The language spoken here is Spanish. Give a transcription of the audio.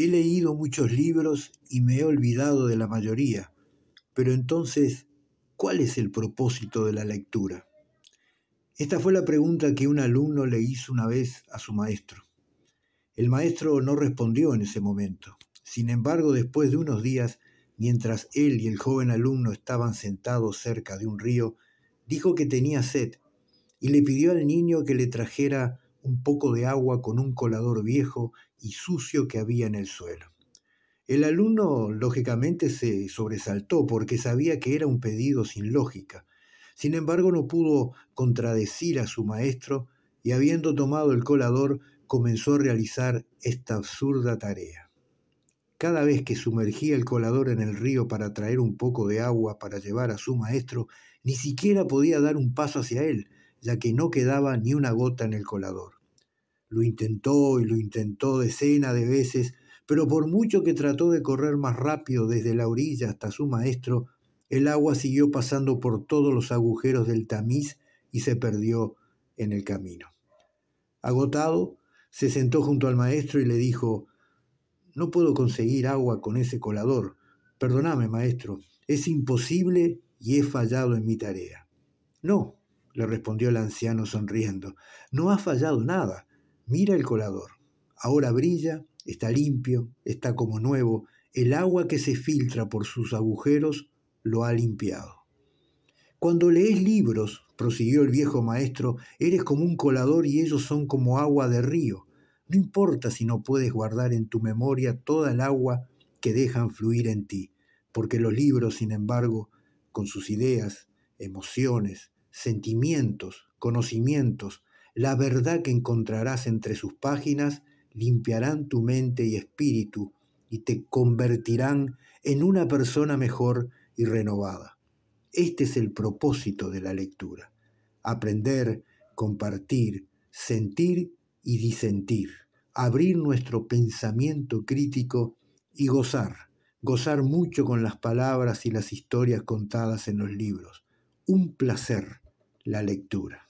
He leído muchos libros y me he olvidado de la mayoría, pero entonces, ¿cuál es el propósito de la lectura? Esta fue la pregunta que un alumno le hizo una vez a su maestro. El maestro no respondió en ese momento. Sin embargo, después de unos días, mientras él y el joven alumno estaban sentados cerca de un río, dijo que tenía sed y le pidió al niño que le trajera un poco de agua con un colador viejo y sucio que había en el suelo. El alumno, lógicamente, se sobresaltó porque sabía que era un pedido sin lógica. Sin embargo, no pudo contradecir a su maestro y, habiendo tomado el colador, comenzó a realizar esta absurda tarea. Cada vez que sumergía el colador en el río para traer un poco de agua para llevar a su maestro, ni siquiera podía dar un paso hacia él, ya que no quedaba ni una gota en el colador. Lo intentó y lo intentó decenas de veces, pero por mucho que trató de correr más rápido desde la orilla hasta su maestro, el agua siguió pasando por todos los agujeros del tamiz y se perdió en el camino. Agotado, se sentó junto al maestro y le dijo, No puedo conseguir agua con ese colador. Perdóname, maestro, es imposible y he fallado en mi tarea. No, le respondió el anciano sonriendo, no ha fallado nada. Mira el colador. Ahora brilla, está limpio, está como nuevo. El agua que se filtra por sus agujeros lo ha limpiado. Cuando lees libros, prosiguió el viejo maestro, eres como un colador y ellos son como agua de río. No importa si no puedes guardar en tu memoria toda el agua que dejan fluir en ti, porque los libros, sin embargo, con sus ideas, emociones, sentimientos, conocimientos, la verdad que encontrarás entre sus páginas limpiarán tu mente y espíritu y te convertirán en una persona mejor y renovada. Este es el propósito de la lectura. Aprender, compartir, sentir y disentir. Abrir nuestro pensamiento crítico y gozar. Gozar mucho con las palabras y las historias contadas en los libros. Un placer la lectura.